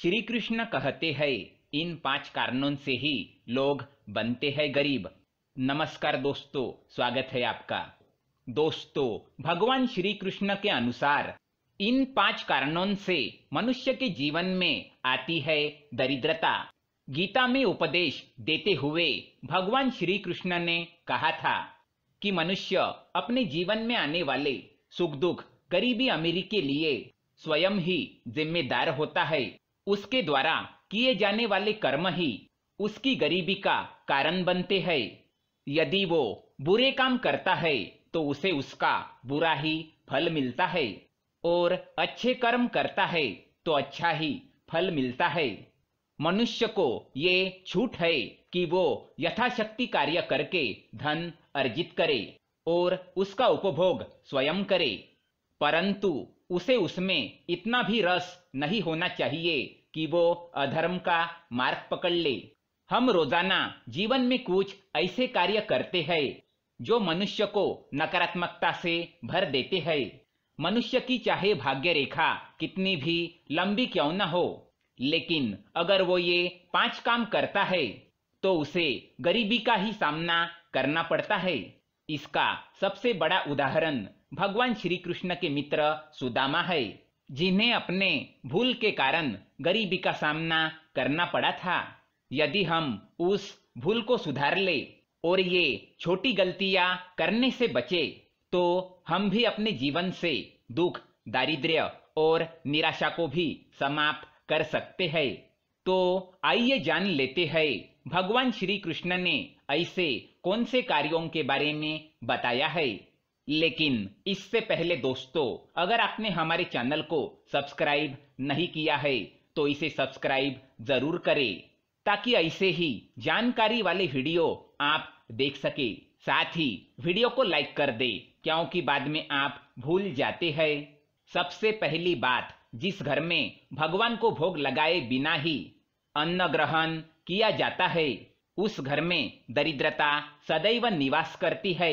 श्री कृष्ण कहते हैं इन पांच कारणों से ही लोग बनते हैं गरीब नमस्कार दोस्तों स्वागत है आपका दोस्तों भगवान श्री कृष्ण के अनुसार इन पांच कारणों से मनुष्य के जीवन में आती है दरिद्रता गीता में उपदेश देते हुए भगवान श्री कृष्ण ने कहा था कि मनुष्य अपने जीवन में आने वाले सुख दुख गरीबी अमीरी के लिए स्वयं ही जिम्मेदार होता है उसके द्वारा किए जाने वाले कर्म ही उसकी गरीबी का कारण बनते हैं यदि वो बुरे काम करता है तो उसे उसका बुरा ही फल मिलता है और अच्छे कर्म करता है तो अच्छा ही फल मिलता है मनुष्य को ये छूट है कि वो यथाशक्ति कार्य करके धन अर्जित करे और उसका उपभोग स्वयं करे परंतु उसे उसमें इतना भी रस नहीं होना चाहिए कि वो अधर्म का मार्ग पकड़ ले हम रोजाना जीवन में कुछ ऐसे कार्य करते हैं जो मनुष्य को नकारात्मकता से भर देते हैं मनुष्य की चाहे भाग्य रेखा कितनी भी लंबी क्यों न हो लेकिन अगर वो ये पांच काम करता है तो उसे गरीबी का ही सामना करना पड़ता है इसका सबसे बड़ा उदाहरण भगवान श्री कृष्ण के मित्र सुदामा है जिन्हें अपने भूल के कारण गरीबी का सामना करना पड़ा था यदि हम उस भूल को सुधार ले और ये छोटी गलतियां करने से बचे तो हम भी अपने जीवन से दुख दारिद्र्य और निराशा को भी समाप्त कर सकते हैं तो आइए जान लेते हैं भगवान श्री कृष्ण ने ऐसे कौन से कार्यों के बारे में बताया है लेकिन इससे पहले दोस्तों अगर आपने हमारे चैनल को सब्सक्राइब नहीं किया है तो इसे सब्सक्राइब जरूर करें ताकि ऐसे ही जानकारी वाले वीडियो आप देख सके साथ ही वीडियो को लाइक कर दे क्योंकि बाद में आप भूल जाते हैं सबसे पहली बात जिस घर में भगवान को भोग लगाए बिना ही अन्न ग्रहण किया जाता है उस घर में दरिद्रता सदैव निवास करती है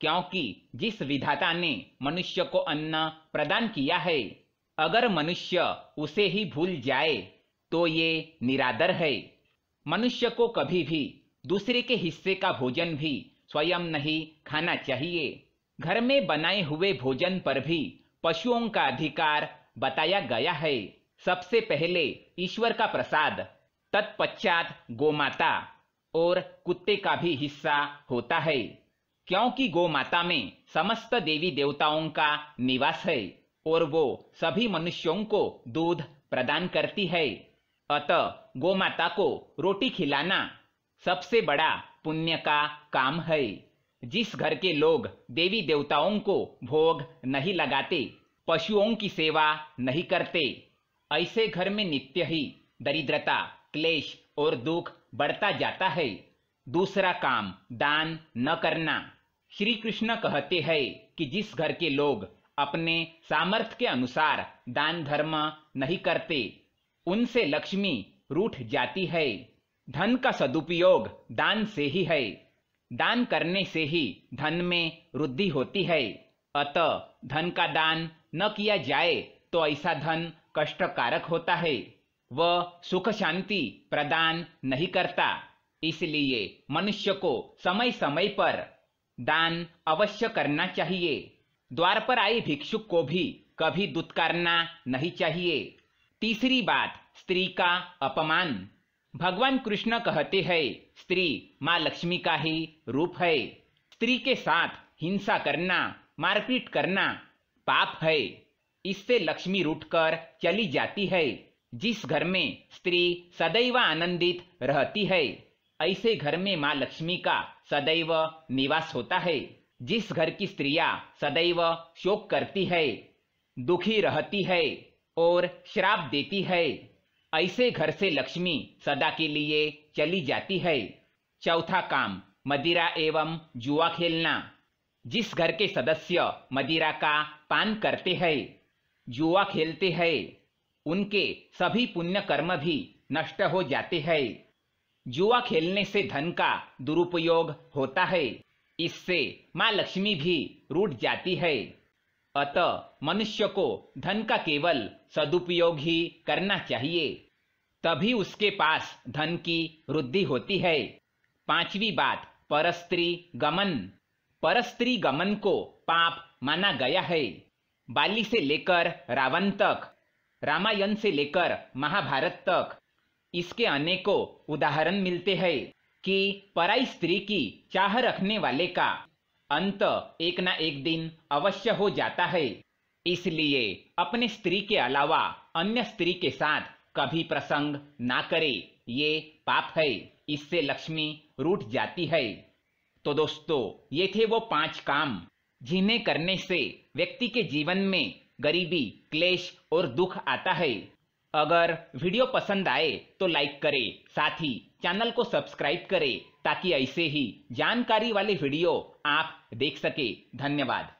क्योंकि जिस विधाता ने मनुष्य को अन्न प्रदान किया है अगर मनुष्य उसे ही भूल जाए तो ये निरादर है मनुष्य को कभी भी दूसरे के हिस्से का भोजन भी स्वयं नहीं खाना चाहिए घर में बनाए हुए भोजन पर भी पशुओं का अधिकार बताया गया है सबसे पहले ईश्वर का प्रसाद तत्पश्चात गोमाता और कुत्ते का भी हिस्सा होता है क्योंकि गो माता में समस्त देवी देवताओं का निवास है और वो सभी मनुष्यों को दूध प्रदान करती है अतः गो माता को रोटी खिलाना सबसे बड़ा पुण्य का काम है जिस घर के लोग देवी देवताओं को भोग नहीं लगाते पशुओं की सेवा नहीं करते ऐसे घर में नित्य ही दरिद्रता क्लेश और दुख बढ़ता जाता है दूसरा काम दान न करना श्री कृष्ण कहते हैं कि जिस घर के लोग अपने सामर्थ्य के अनुसार दान धर्म नहीं करते उनसे लक्ष्मी रूठ जाती है धन का सदुपयोग दान से ही है दान करने से ही धन में वृद्धि होती है अतः धन का दान न किया जाए तो ऐसा धन कष्टकारक होता है वह सुख शांति प्रदान नहीं करता इसलिए मनुष्य को समय समय पर दान अवश्य करना चाहिए द्वार पर आई भिक्षुक को भी कभी दुत्कारना नहीं चाहिए तीसरी बात स्त्री का अपमान भगवान कृष्ण कहते हैं स्त्री माँ लक्ष्मी का ही रूप है स्त्री के साथ हिंसा करना मारपीट करना पाप है इससे लक्ष्मी रूठकर चली जाती है जिस घर में स्त्री सदैव आनंदित रहती है ऐसे घर में माँ लक्ष्मी का सदैव निवास होता है जिस घर की स्त्रियां सदैव शोक करती है दुखी रहती है और श्राप देती है ऐसे घर से लक्ष्मी सदा के लिए चली जाती है चौथा काम मदिरा एवं जुआ खेलना जिस घर के सदस्य मदिरा का पान करते हैं जुआ खेलते हैं उनके सभी पुण्य कर्म भी नष्ट हो जाते हैं जुआ खेलने से धन का दुरुपयोग होता है इससे माँ लक्ष्मी भी रूट जाती है अतः मनुष्य को धन का केवल सदुपयोग ही करना चाहिए तभी उसके पास धन की वृद्धि होती है पांचवी बात परस्त्री गमन परस्त्री गमन को पाप माना गया है बाली से लेकर रावण तक रामायण से लेकर महाभारत तक इसके अनेकों उदाहरण मिलते हैं कि पराई स्त्री की चाह रखने वाले का अंत एक ना एक दिन अवश्य हो जाता है इसलिए अपने स्त्री के अलावा अन्य स्त्री के साथ कभी प्रसंग ना करे ये पाप है इससे लक्ष्मी रूट जाती है तो दोस्तों ये थे वो पांच काम जिन्हें करने से व्यक्ति के जीवन में गरीबी क्लेश और दुख आता है अगर वीडियो पसंद आए तो लाइक करें साथ ही चैनल को सब्सक्राइब करें ताकि ऐसे ही जानकारी वाले वीडियो आप देख सके धन्यवाद